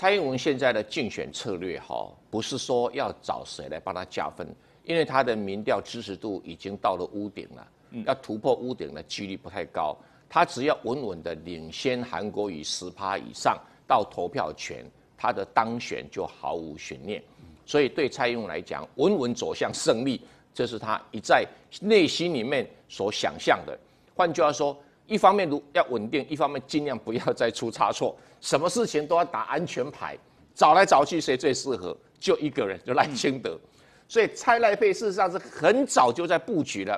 蔡英文现在的竞选策略，哈，不是说要找谁来帮他加分，因为他的民调支持度已经到了屋顶了，要突破屋顶的几率不太高。他只要稳稳的领先韩国瑜十趴以上，到投票权，他的当选就毫无悬念。所以对蔡英文来讲，稳稳走向胜利，这是他一再内心里面所想象的。换句话说，一方面要稳定，一方面尽量不要再出差错，什么事情都要打安全牌，找来找去谁最适合，就一个人就赖清德，所以蔡赖配事实上是很早就在布局了，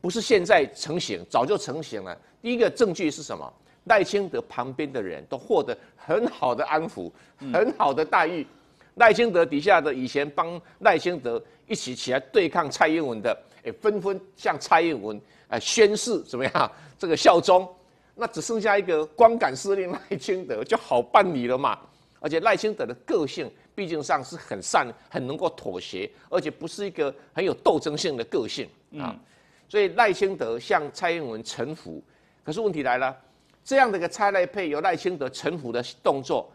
不是现在成型，早就成型了。第一个证据是什么？赖清德旁边的人都获得很好的安抚，很好的待遇。赖清德底下的以前帮赖清德一起起来对抗蔡英文的，也纷纷向蔡英文哎宣誓怎么样？这个效忠，那只剩下一个光杆司令赖清德就好办理了嘛。而且赖清德的个性毕竟上是很善、很能够妥协，而且不是一个很有斗争性的个性啊。所以赖清德向蔡英文臣服，可是问题来了，这样的一个蔡赖配，有赖清德臣服的动作。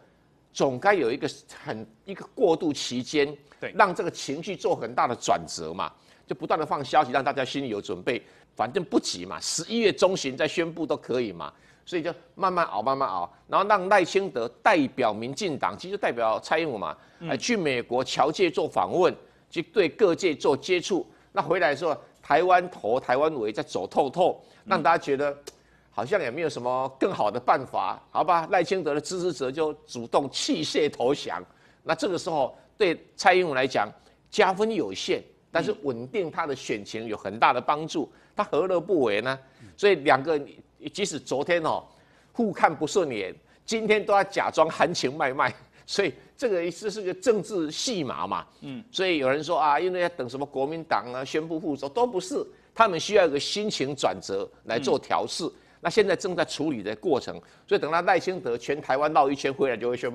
总该有一个很一个过渡期间，对，让这个情绪做很大的转折嘛，就不断的放消息，让大家心里有准备，反正不急嘛，十一月中旬再宣布都可以嘛，所以就慢慢熬，慢慢熬，然后让赖清德代表民进党，其实代表蔡英文嘛，去美国侨界做访问，去对各界做接触，那回来候，台湾头台湾尾再走透透，让大家觉得。好像也没有什么更好的办法，好吧？赖清德的支持者就主动弃械投降。那这个时候对蔡英文来讲加分有限，但是稳定他的选情有很大的帮助，他何乐不为呢？所以两个即使昨天哦互看不顺眼，今天都要假装含情脉脉。所以这个这是个政治戏码嘛？嗯，所以有人说啊，因为要等什么国民党啊宣布复仇，都不是，他们需要一个心情转折来做调试。那现在正在处理的过程，所以等到赖清德全台湾绕一圈回来，就会宣布。